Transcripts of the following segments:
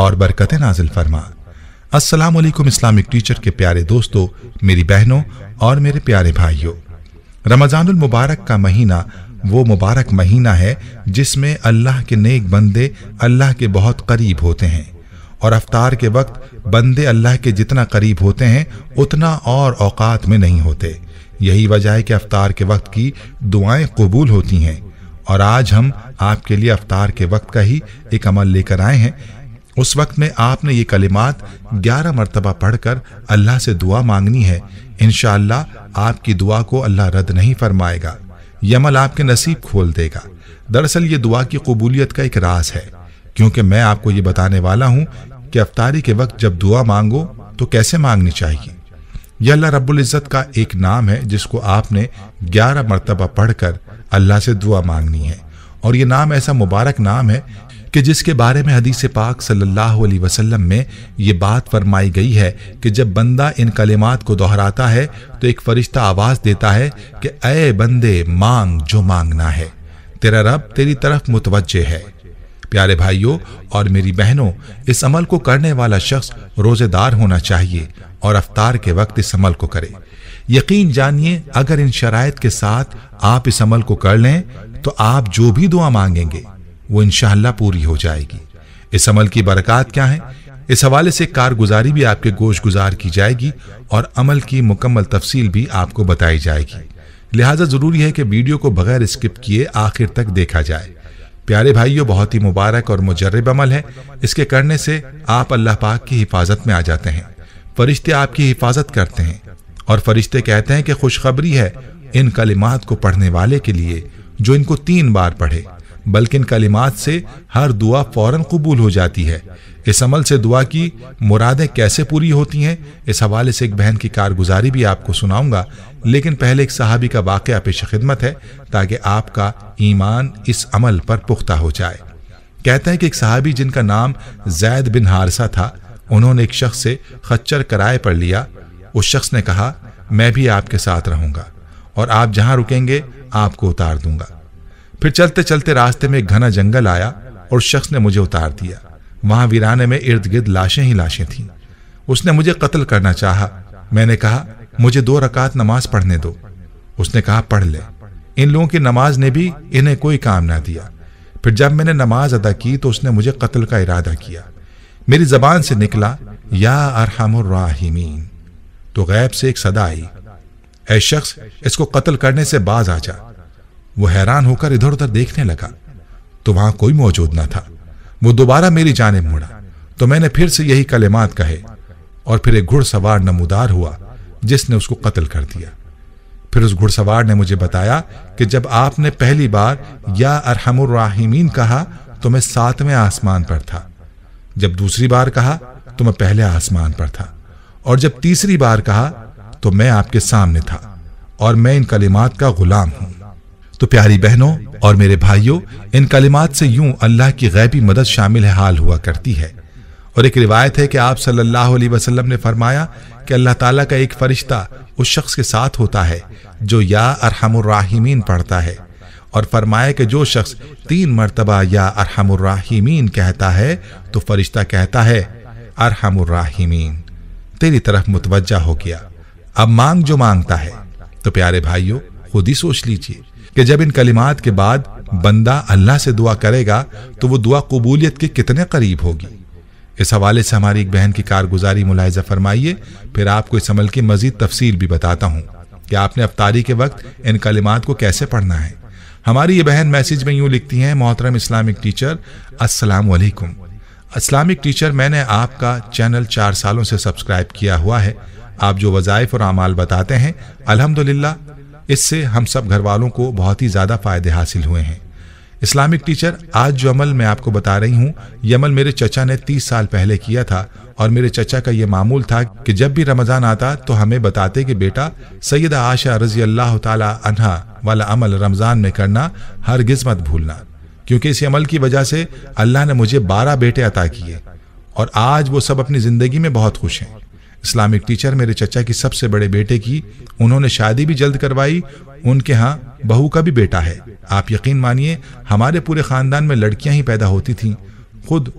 और बरकतें नाजिल फरमा अस्सलाम वालेकुम इस्लामिक टीचर के प्यारे दोस्तों मेरी बहनों और मेरे प्यारे भाइयों रमज़ानुल मुबारक का महीना वो मुबारक महीना है जिसमें अल्लाह के नेक बंदे अल्लाह के बहुत करीब होते हैं और अफ्तार के वक्त बंदे अल्लाह के जितना करीब होते हैं उतना और औकात में नहीं होते यही वजह है कि अफ्तार के वक्त की दुआएं कबूल होती हैं और आज हम आपके लिए अफ्तार के वक्त का ही एक अमल लेकर आए हैं उस वक्त में आपने ये कलिमात ग्यारह मरतबा पढ़कर अल्लाह से दुआ मांगनी है इन आपकी दुआ को अल्लाह रद्द नहीं फरमाएगा यमल आपके नसीब खोल देगा दरअसल ये दुआ की कबूलियत का एक रास है क्योंकि मैं आपको ये बताने वाला हूँ कि अफ्तारी के वक्त जब दुआ मांगो तो कैसे मांगनी चाहिए यह अल्लाह रबुल्जत का एक नाम है जिसको आपने ग्यारह मरतबा पढ़कर अल्लाह से दुआ मांगनी है और ये नाम ऐसा मुबारक नाम है कि जिसके बारे में हदीस पाक सल्लल्लाहु अलैहि वसल्लम में ये बात फरमाई गई है कि जब बंदा इन कलेमात को दोहराता है तो एक फरिश्ता आवाज़ देता है कि अय बंदे मांग जो मांगना है तेरा रब तेरी तरफ मुतवजह है प्यारे भाइयों और मेरी बहनों इस अमल को करने वाला शख्स रोज़ेदार होना चाहिए और अफ्तार के वक्त इस अमल को करे यकीन जानिए अगर इन शराय के साथ आप इस अमल को कर लें तो आप जो भी दुआ मांगेंगे वो इनशाला पूरी हो जाएगी इस अमल की बरकत क्या है इस हवाले से कारगुजारी भी आपके गोश गुजार की जाएगी और अमल की मुकम्मल तफसील भी आपको बताई जाएगी लिहाजा ज़रूरी है कि वीडियो को बगैर स्किप किए आखिर तक देखा जाए प्यारे भाइयों बहुत ही मुबारक और मुजरब अमल है इसके करने से आप अल्लाह पाक की हिफाजत में आ जाते हैं फरिश्ते आपकी हिफाजत करते हैं और फरिश्ते कहते हैं कि खुशखबरी है इन कलिमात को पढ़ने वाले के लिए जो इनको तीन बार पढ़े बल्कि इन कलिमात से हर दुआ फ़ौर कबूल हो जाती है इस अमल से दुआ की मुरादें कैसे पूरी होती हैं इस हवाले से एक बहन की कारगुजारी भी आपको सुनाऊंगा लेकिन पहले एक सहाबी का वाक़ पेश खिदमत है ताकि आपका ईमान इस अमल पर पुख्ता हो जाए कहते हैं कि एक सहाबी जिनका नाम जैद बिन हारसा था उन्होंने एक शख्स से खच्चर किराए पर लिया उस शख्स ने कहा मैं भी आपके साथ रहूंगा और आप जहां रुकेंगे आपको उतार दूंगा फिर चलते चलते रास्ते में एक घना जंगल आया और शख्स ने मुझे उतार दिया वहां वीराने में इर्द गिर्द लाशें ही लाशें थीं उसने मुझे कत्ल करना चाहा मैंने कहा मुझे दो रकात नमाज पढ़ने दो उसने कहा पढ़ ले इन लोगों की नमाज ने भी इन्हें कोई काम ना दिया फिर जब मैंने नमाज अदा की तो उसने मुझे कत्ल का इरादा किया मेरी जबान से निकला या अरहमीन तो गैब से एक सदा आई ए शख्स इसको कत्ल करने से बाज आ जा वो हैरान होकर इधर उधर देखने लगा तो वहां कोई मौजूद ना था वो दोबारा मेरी जाने मुड़ा तो मैंने फिर से यही कलेमात कहे और फिर एक घुड़सवार नमोदार हुआ जिसने उसको कत्ल कर दिया फिर उस घुड़सवार ने मुझे बताया कि जब आपने पहली बार या अरहमुर्राहिमीन कहा तो मैं सातवें आसमान पर था जब दूसरी बार कहा तो मैं पहले आसमान पर था और जब तीसरी बार कहा तो मैं आपके सामने था और मैं इन कलिमात का गुलाम हूं तो प्यारी बहनों और मेरे भाइयों इन कलिमात से यूं अल्लाह की गैबी मदद शामिल है हाल हुआ करती है और एक रिवायत है कि आप सल्लल्लाहु अलैहि वसल्लम ने फरमाया कि अल्लाह ताला का एक फरिश्ता उस शख्स के साथ होता है जो या अरहमुर्राहिमीन पढ़ता है और फरमाया कि जो शख्स तीन मरतबा या अरहमुर्राहिमीन कहता है तो फरिश्ता कहता है अरहमुर्राहिमीन तेरी तरफ मुतवजा हो गया अब मांग जो मांगता है तो प्यारे भाइयों खुद ही सोच लीजिए कि जब इन कलिमात के बाद बंदा अल्लाह से दुआ करेगा तो वो दुआ कबूलियत के कितने करीब होगी इस हवाले से हमारी एक बहन की कारगुजारी मुलायजा फरमाइए फिर आपको इस अमल की मजीद तफसील भी बताता हूँ कि आपने अफ्तारी के वक्त इन कलिमात को कैसे पढ़ना है हमारी ये बहन मैसेज में यूँ लिखती हैं मोहतरम इस्लामिक टीचर असलकुम इस्लामिक टीचर मैंने आपका चैनल चार सालों से सब्सक्राइब किया हुआ है आप जो वज़ाइफ और अमाल बताते हैं अल्हम्दुलिल्लाह इससे हम सब घर वालों को बहुत ही ज़्यादा फ़ायदे हासिल हुए हैं इस्लामिक टीचर आज जो अमल मैं आपको बता रही हूँ ये अमल मेरे चचा ने तीस साल पहले किया था और मेरे चचा का ये मामूल था कि जब भी रमज़ान आता तो हमें बताते कि बेटा सैदा आशा रजी अल्लाह तहा वाला अमल रमज़ान में करना हर मत भूलना क्योंकि इस अमल की वजह से अल्लाह ने मुझे बारह बेटे अता किए और आज वो सब अपनी ज़िंदगी में बहुत खुश हैं इस्लामिक टीचर मेरे चचा की सबसे बड़े बेटे की उन्होंने शादी भी जल्द करवाई उनके यहाँ बहू का भी बेटा है आप यकीन मानिए हमारे पूरे खानदान में लड़कियां ही पैदा होती थीं खुद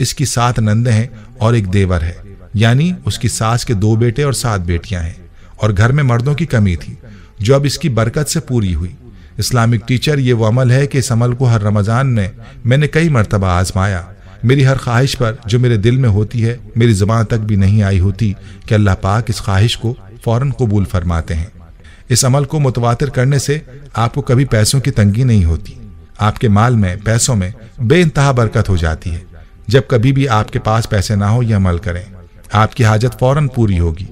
इसकी सात नंदे हैं और एक देवर है यानी उसकी सास के दो बेटे और सात बेटियां हैं और घर में मर्दों की कमी थी जो अब इसकी बरकत से पूरी हुई इस्लामिक टीचर ये वो अमल है कि इस अमल को हर रमज़ान में मैंने कई मरतबा आजमाया मेरी हर ख्वाहिश पर जो मेरे दिल में होती है मेरी ज़बान तक भी नहीं आई होती कि अल्लाह पाक इस ख्वाहिश को फ़ौर कबूल फरमाते हैं इस अमल को मुतवातिर करने से आपको कभी पैसों की तंगी नहीं होती आपके माल में पैसों में बेानतहा बरकत हो जाती है जब कभी भी आपके पास पैसे ना हो यह अमल करें आपकी हाजत फ़ौर पूरी होगी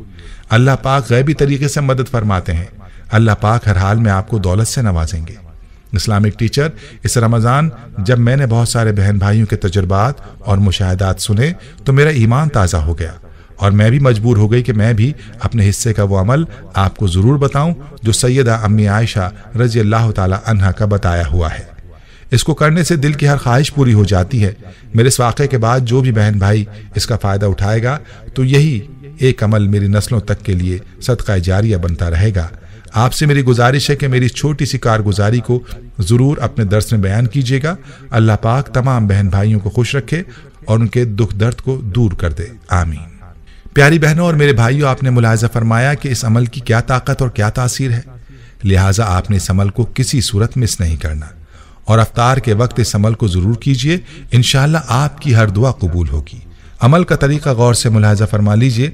अल्लाह पाक गैबी तरीके से मदद फरमाते हैं अल्लाह पाक हर हाल में आपको दौलत से नवाजेंगे इस्लामिक टीचर इस रमज़ान जब मैंने बहुत सारे बहन भाइयों के तजुर्बात और मुशाहदात सुने तो मेरा ईमान ताज़ा हो गया और मैं भी मजबूर हो गई कि मैं भी अपने हिस्से का वो अमल आपको ज़रूर बताऊं जो सैदा अम्मी आयशा रजी अल्लाह तहा का बताया हुआ है इसको करने से दिल की हर ख्वाहिश पूरी हो जाती है मेरे इस वाक़े के बाद जो भी बहन भाई इसका फ़ायदा उठाएगा तो यही एक अमल मेरी नस्लों तक के लिए सदका जारिया बनता रहेगा आपसे मेरी गुजारिश है कि मेरी छोटी सी कारगुजारी को ज़रूर अपने दर्श में बयान कीजिएगा अल्लाह पाक तमाम बहन भाइयों को खुश रखे और उनके दुख दर्द को दूर कर दे आमीन प्यारी बहनों और मेरे भाइयों आपने मुलायजा फरमाया कि इस अमल की क्या ताकत और क्या तासीर है लिहाजा आपने इस अमल को किसी सूरत मिस नहीं करना और अफ्तार के वक्त इस अमल को ज़रूर कीजिए इन आपकी हर दुआ कबूल होगी अमल का तरीका गौर से मुलाजा फरमा लीजिए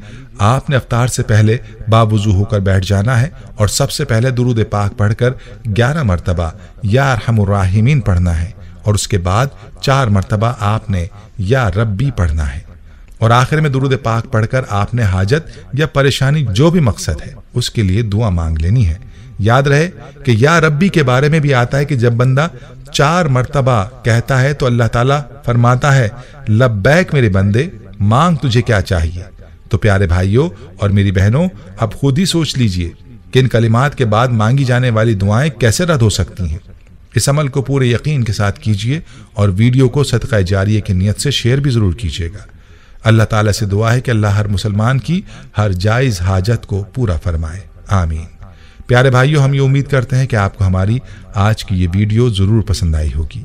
आपने अवतार से पहले बावजू होकर बैठ जाना है और सबसे पहले दुरुद पाक पढ़कर ग्यारह मरतबा या रहमीन पढ़ना है और उसके बाद चार मरतबा आपने या रब्बी पढ़ना है और आखिर में दुरुद पाक पढ़कर आपने हाजत या परेशानी जो भी मकसद है उसके लिए दुआ मांग लेनी है याद रहे कि या रब्बी के बारे में भी आता है कि जब बंदा चार मरतबा कहता है तो अल्लाह ताला फरमाता है लब्बैक मेरे बंदे मांग तुझे क्या चाहिए तो प्यारे भाइयों और मेरी बहनों अब खुद ही सोच लीजिए कि इन कलिमात के बाद मांगी जाने वाली दुआएं कैसे रद्द हो सकती हैं इस अमल को पूरे यकीन के साथ कीजिए और वीडियो को सदका जारिये की नीयत से शेयर भी ज़रूर कीजिएगा अल्लाह ताला से दुआ है कि अल्लाह हर मुसलमान की हर जायज़ हाजत को पूरा फरमाए आमीन प्यारे भाइयों हम ये उम्मीद करते हैं कि आपको हमारी आज की ये वीडियो ज़रूर पसंद आई होगी